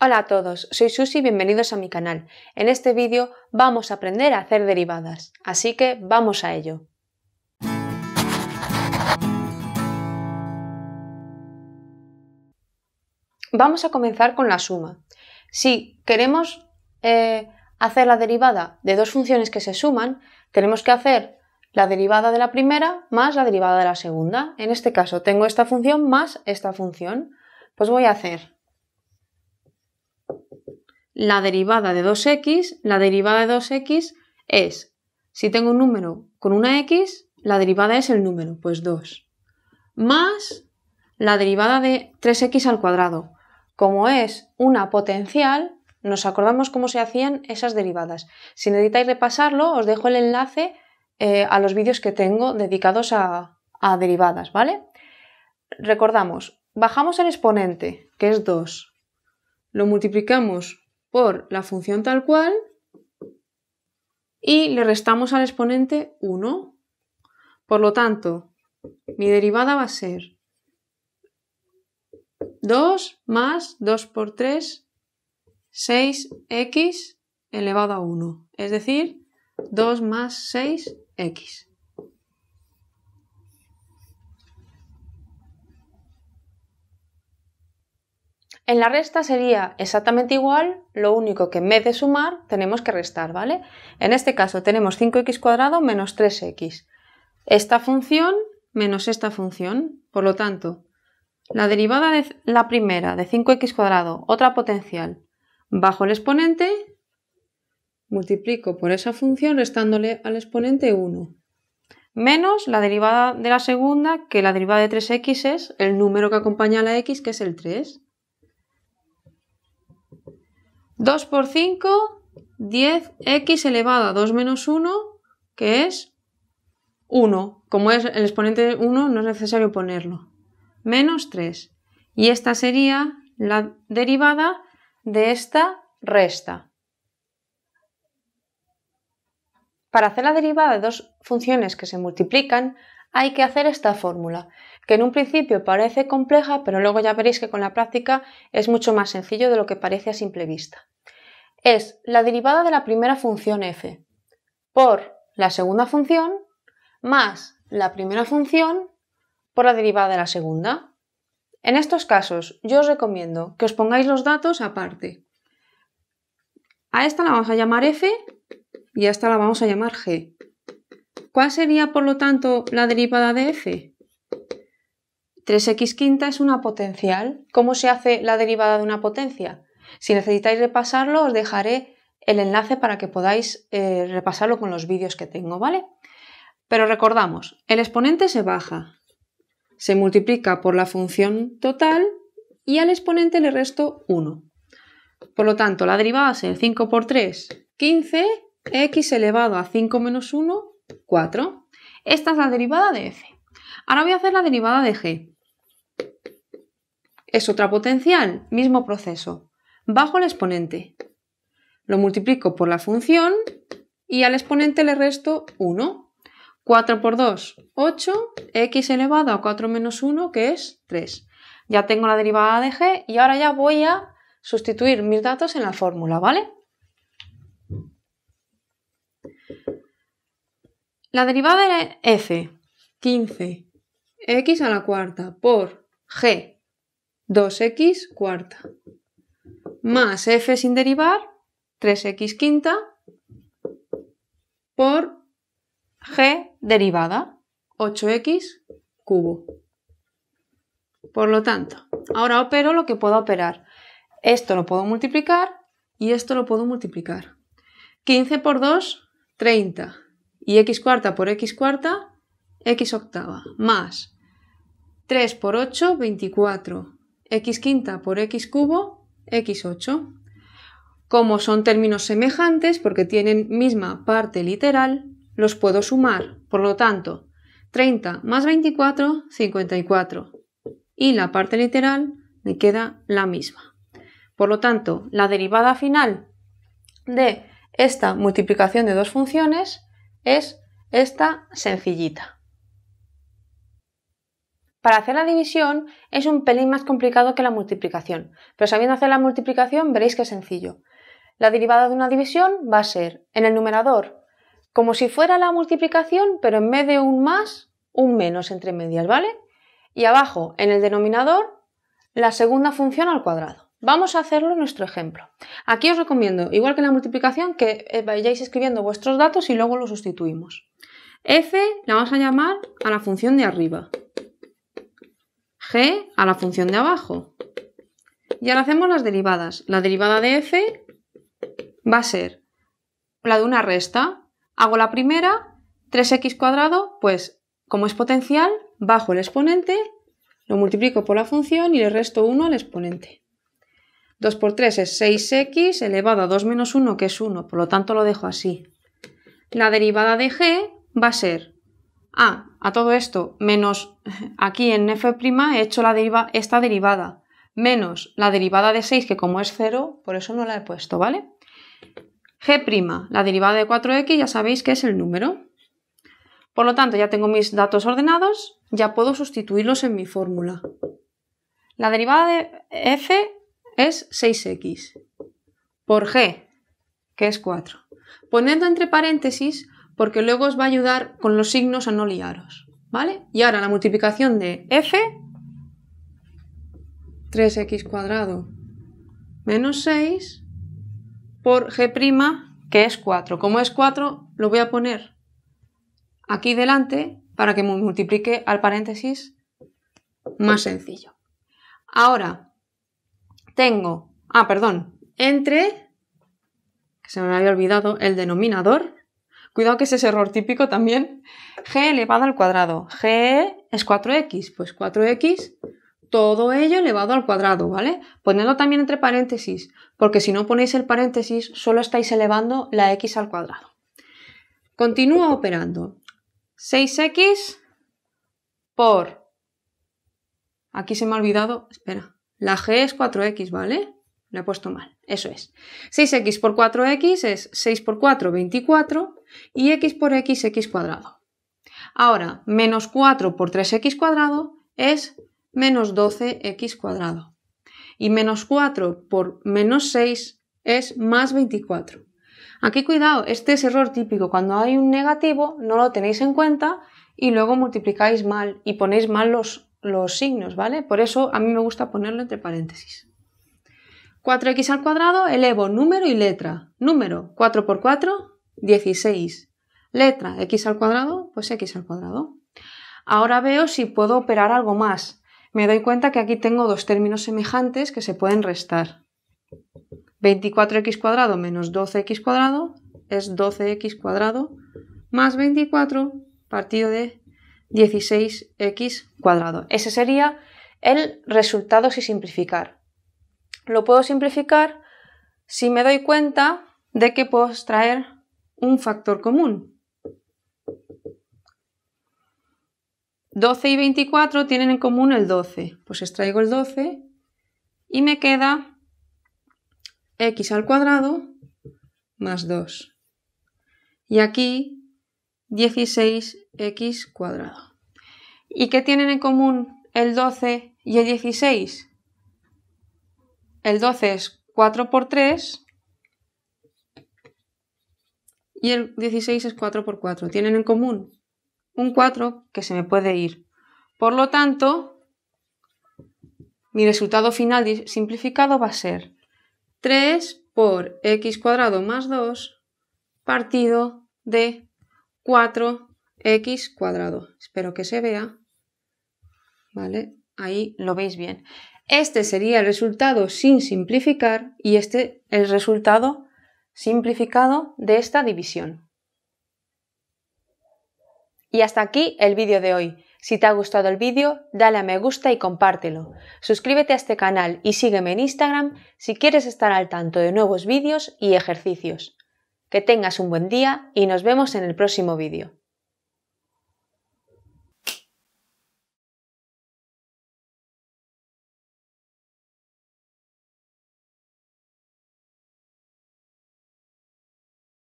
Hola a todos, soy Susi y bienvenidos a mi canal. En este vídeo vamos a aprender a hacer derivadas, así que vamos a ello. Vamos a comenzar con la suma. Si queremos eh, hacer la derivada de dos funciones que se suman, tenemos que hacer la derivada de la primera más la derivada de la segunda. En este caso tengo esta función más esta función. Pues voy a hacer la derivada de 2x, la derivada de 2x es, si tengo un número con una x, la derivada es el número, pues 2, más la derivada de 3x al cuadrado. Como es una potencial, nos acordamos cómo se hacían esas derivadas. Si necesitáis repasarlo, os dejo el enlace eh, a los vídeos que tengo dedicados a, a derivadas, ¿vale? Recordamos, bajamos el exponente, que es 2, lo multiplicamos por la función tal cual y le restamos al exponente 1. Por lo tanto, mi derivada va a ser 2 más 2 por 3, 6x elevado a 1, es decir, 2 más 6x. En la resta sería exactamente igual, lo único que en vez de sumar tenemos que restar, ¿vale? En este caso tenemos 5x cuadrado menos 3x. Esta función menos esta función, por lo tanto, la derivada de la primera de 5x cuadrado, otra potencial, bajo el exponente, multiplico por esa función restándole al exponente 1, menos la derivada de la segunda, que la derivada de 3x es el número que acompaña a la x, que es el 3. 2 por 5, 10x elevado a 2 menos 1, que es 1. Como es el exponente 1, no es necesario ponerlo. Menos 3. Y esta sería la derivada de esta resta. Para hacer la derivada de dos funciones que se multiplican, hay que hacer esta fórmula que en un principio parece compleja, pero luego ya veréis que con la práctica es mucho más sencillo de lo que parece a simple vista. Es la derivada de la primera función f por la segunda función más la primera función por la derivada de la segunda. En estos casos, yo os recomiendo que os pongáis los datos aparte. A esta la vamos a llamar f y a esta la vamos a llamar g. ¿Cuál sería, por lo tanto, la derivada de f? 3x quinta es una potencial. ¿Cómo se hace la derivada de una potencia? Si necesitáis repasarlo, os dejaré el enlace para que podáis eh, repasarlo con los vídeos que tengo, ¿vale? Pero recordamos, el exponente se baja, se multiplica por la función total y al exponente le resto 1. Por lo tanto, la derivada es 5 por 3, 15, x elevado a 5 menos 1, 4. Esta es la derivada de f. Ahora voy a hacer la derivada de g es otra potencial, mismo proceso, bajo el exponente. Lo multiplico por la función y al exponente le resto 1. 4 por 2, 8, x elevado a 4 menos 1, que es 3. Ya tengo la derivada de g y ahora ya voy a sustituir mis datos en la fórmula, ¿vale? La derivada de f, 15, x a la cuarta por g 2x cuarta más f sin derivar, 3x quinta por g derivada, 8x cubo. Por lo tanto, ahora opero lo que puedo operar. Esto lo puedo multiplicar y esto lo puedo multiplicar. 15 por 2, 30. Y x cuarta por x cuarta, x octava. Más 3 por 8, 24 x quinta por x cubo, x8. Como son términos semejantes porque tienen misma parte literal, los puedo sumar. Por lo tanto, 30 más 24, 54. Y la parte literal me queda la misma. Por lo tanto, la derivada final de esta multiplicación de dos funciones es esta sencillita. Para hacer la división es un pelín más complicado que la multiplicación, pero sabiendo hacer la multiplicación veréis que es sencillo. La derivada de una división va a ser en el numerador, como si fuera la multiplicación, pero en vez de un más, un menos entre medias, ¿vale? Y abajo, en el denominador, la segunda función al cuadrado. Vamos a hacerlo en nuestro ejemplo. Aquí os recomiendo, igual que en la multiplicación, que eh, vayáis escribiendo vuestros datos y luego lo sustituimos. f la vamos a llamar a la función de arriba g a la función de abajo. Y ahora hacemos las derivadas. La derivada de f va a ser la de una resta. Hago la primera, 3x cuadrado, pues como es potencial, bajo el exponente, lo multiplico por la función y le resto 1 al exponente. 2 por 3 es 6x elevado a 2 menos 1, que es 1, por lo tanto lo dejo así. La derivada de g va a ser a a todo esto, menos aquí en f' he hecho la esta derivada, menos la derivada de 6, que como es 0, por eso no la he puesto, ¿vale? g', la derivada de 4x, ya sabéis que es el número. Por lo tanto, ya tengo mis datos ordenados, ya puedo sustituirlos en mi fórmula. La derivada de f es 6x por g, que es 4. Poniendo entre paréntesis porque luego os va a ayudar con los signos a no liaros. ¿Vale? Y ahora la multiplicación de f, 3x cuadrado menos 6, por g', que es 4. Como es 4, lo voy a poner aquí delante para que me multiplique al paréntesis más sencillo. Ahora, tengo, ah, perdón, entre, que se me había olvidado, el denominador Cuidado que es ese error típico también. G elevado al cuadrado. G es 4x, pues 4x, todo ello elevado al cuadrado, ¿vale? Ponedlo también entre paréntesis, porque si no ponéis el paréntesis, solo estáis elevando la x al cuadrado. Continúa operando. 6x por... Aquí se me ha olvidado, espera, la g es 4x, ¿vale? Lo he puesto mal, eso es. 6x por 4x es 6 por 4, 24, y x por x, x cuadrado. Ahora, menos 4 por 3x cuadrado es menos 12x cuadrado. Y menos 4 por menos 6 es más 24. Aquí cuidado, este es error típico. Cuando hay un negativo no lo tenéis en cuenta y luego multiplicáis mal y ponéis mal los, los signos, ¿vale? Por eso a mí me gusta ponerlo entre paréntesis. 4x al cuadrado elevo número y letra. Número 4 por 4, 16. Letra x al cuadrado, pues x al cuadrado. Ahora veo si puedo operar algo más. Me doy cuenta que aquí tengo dos términos semejantes que se pueden restar. 24x cuadrado menos 12x cuadrado es 12x cuadrado más 24 partido de 16x cuadrado. Ese sería el resultado si simplificar. Lo puedo simplificar si me doy cuenta de que puedo extraer un factor común. 12 y 24 tienen en común el 12. Pues extraigo el 12 y me queda x al cuadrado más 2. Y aquí 16x cuadrado. ¿Y qué tienen en común el 12 y el 16? El 12 es 4 por 3 y el 16 es 4 por 4. Tienen en común un 4 que se me puede ir. Por lo tanto, mi resultado final simplificado va a ser 3 por x cuadrado más 2 partido de 4x cuadrado. Espero que se vea. ¿Vale? Ahí lo veis bien. Este sería el resultado sin simplificar y este el resultado simplificado de esta división. Y hasta aquí el vídeo de hoy. Si te ha gustado el vídeo, dale a me gusta y compártelo. Suscríbete a este canal y sígueme en Instagram si quieres estar al tanto de nuevos vídeos y ejercicios. Que tengas un buen día y nos vemos en el próximo vídeo.